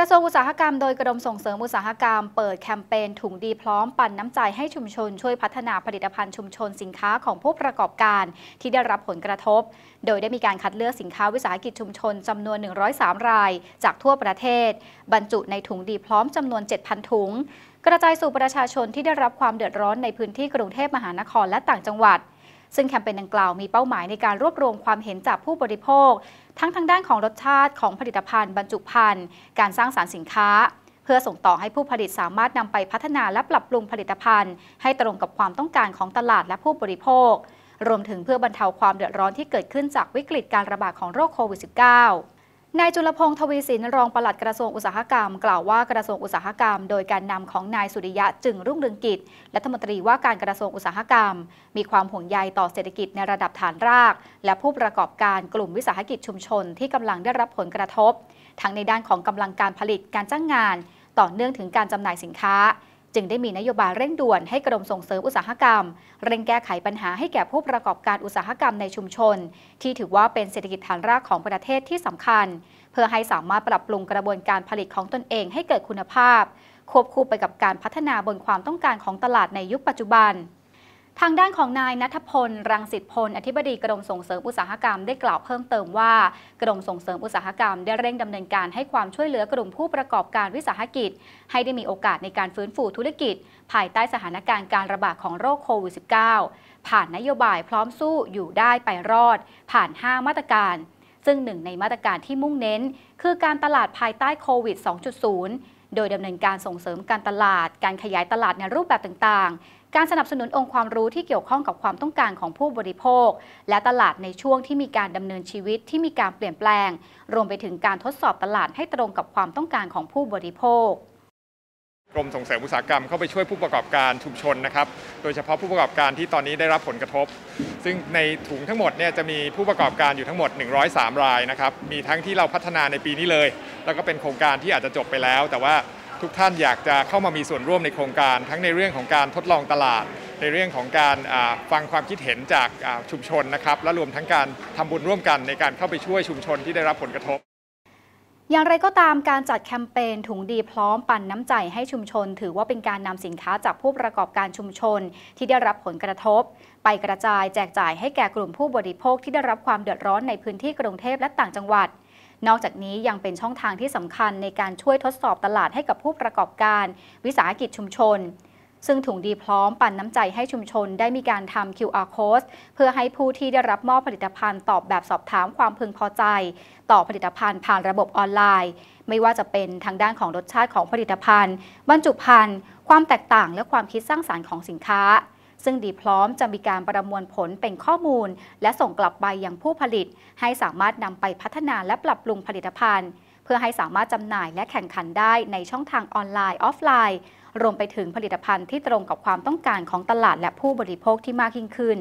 ระทรวงอุตสาหกรรมโดยกระดมส่งเสริมอุตสาหกรรมเปิดแคมเปญถุงดีพร้อมปันน้ำใจให้ชุมชน ช่วยพัฒนาผลิตภัณฑ์ชุมชนสินค้าของผู้ประกอบการที่ได้รับผลกระทบ โดยได้มีการคัดเลือกสินค้าวิสาหกิจชุมชนจำนวน 103 รายจากทั่วประเทศ บรรจุในถุงดีพร้อมจำนวน 7,000 ถุง กระจายสู่ประชาชนที่ได้รับความเดือดร้อนในพื้นที่กรุงเทพมหานครและต่างจังหวัดซึ่งแคมเปญดังกล่าว มีเป้าหมายในการรวบรวมความเห็นจากผู้บริโภค ทั้งทางด้านของรสชาติของผลิตภัณฑ์บรรจุภัณฑ์การสร้างสารรค์สินค้า เพื่อส่งต่อให้ผู้ผลิตสามารถนำไปพัฒนาและปรับปรุงผลิตภัณฑ์ ให้ตรงกับความต้องการของตลาดและผู้บริโภค รวมถึงเพื่อบรรเทาความเดือดร้อนที่เกิดขึ้นจากวิกฤตการระบาดของโรคโควิด -19 นายจุลพงศ์ทวีสินรองปลัดกระทรวงอุตสาหกรรม กล่าวว่ากระทรวงอุตสาหกรรม โดยการนำของนายสุริยะจึงรุ่งเรืองกิจรัฐมนตรีว่าการกระทรวงอุตสาหกรรม มีความห่วงใยต่อเศรษฐกิจในระดับฐานราก และผู้ประกอบการกลุ่มวิสาหกิจชุมชน ที่กำลังได้รับผลกระทบ ทั้งในด้านของกำลังการผลิตการจ้างงานต่อเนื่องถึงการจำหน่ายสินค้าจึงได้มีนโยบายเร่งด่วนให้กรมส่งเสริมอุตสาหกรรมเร่งแก้ไขปัญหาให้แก่ผู้ประกอบการอุตสาหกรรมในชุมชน ที่ถือว่าเป็นเศรษฐกิจฐานรากของประเทศที่สำคัญ เพื่อให้สามารถปรับปรุงกระบวนการผลิตของตนเองให้เกิดคุณภาพ ควบคู่ไปกับการพัฒนาบนความต้องการของตลาดในยุคปัจจุบันทางด้านของนายนัทพล รังสิตพลอธิบดีกรมส่งเสริมอุตสาหกรรมได้กล่าวเพิ่มเติมว่า กรมส่งเสริมอุตสาหกรรมได้เร่งดำเนินการให้ความช่วยเหลือกลุ่มผู้ประกอบการวิสาหกิจ ให้ได้มีโอกาสในการฟื้นฟูธุรกิจ ภายใต้สถานการณ์การระบาดของโรคโควิด -19 ผ่านนโยบายพร้อมสู้อยู่ได้ไปรอด ผ่าน 5 มาตรการ ซึ่งหนึ่งในมาตรการที่มุ่งเน้นคือการตลาดภายใต้โควิด2.0โดยดำเนินการส่งเสริมการตลาด การขยายตลาดในรูปแบบต่าง ๆ การสนับสนุนองค์ความรู้ที่เกี่ยวข้องกับความต้องการของผู้บริโภค และตลาดในช่วงที่มีการดำเนินชีวิตที่มีการเปลี่ยนแปลง รวมไปถึงการทดสอบตลาดให้ตรงกับความต้องการของผู้บริโภคกรมส่งเสริมอุตสาหกรรมเข้าไปช่วยผู้ประกอบการชุมชนนะครับ โดยเฉพาะผู้ประกอบการที่ตอนนี้ได้รับผลกระทบ ซึ่งในถุงทั้งหมดเนี่ยจะมีผู้ประกอบการอยู่ทั้งหมด 103 รายนะครับ มีทั้งที่เราพัฒนาในปีนี้เลย แล้วก็เป็นโครงการที่อาจจะจบไปแล้ว แต่ว่าทุกท่านอยากจะเข้ามามีส่วนร่วมในโครงการทั้งในเรื่องของการทดลองตลาด ในเรื่องของการฟังความคิดเห็นจากชุมชนนะครับ และรวมทั้งการทำบุญร่วมกันในการเข้าไปช่วยชุมชนที่ได้รับผลกระทบอย่างไรก็ตามการจัดแคมเปญถุงดีพร้อมปันน้ำใจให้ชุมชนถือว่าเป็นการนำสินค้าจากผู้ประกอบการชุมชนที่ได้รับผลกระทบไปกระจายแจกจ่ายให้แก่กลุ่มผู้บริโภคที่ได้รับความเดือดร้อนในพื้นที่กรุงเทพและต่างจังหวัด นอกจากนี้ยังเป็นช่องทางที่สำคัญในการช่วยทดสอบตลาดให้กับผู้ประกอบการวิสาหกิจชุมชนซึ่งถุงดีพร้อมปั่นน้ำใจให้ชุมชนได้มีการทำ QR code เพื่อให้ผู้ที่ได้รับมอบผลิตภัณฑ์ตอบแบบสอบถามความพึงพอใจ ต่อผลิตภัณฑ์ผ่านระบบออนไลน์ ไม่ว่าจะเป็นทางด้านของรสชาติของผลิตภัณฑ์ บรรจุภัณฑ์ความแตกต่างและความคิดสร้างสารรค์ของสินค้า ซึ่งดีพร้อมจะมีการประมวลผลเป็นข้อมูล และส่งกลับไปยังผู้ผลิต ให้สามารถนำไปพัฒนาและปรับปรุงผลิตภัณฑ์ เพื่อให้สามารถจำหน่ายและแข่งขันได้ในช่องทางออนไลน์ออฟไลน์รวมไปถึงผลิตภัณฑ์ที่ตรงกับความต้องการของตลาดและผู้บริโภคที่มากยิ่งขึ้น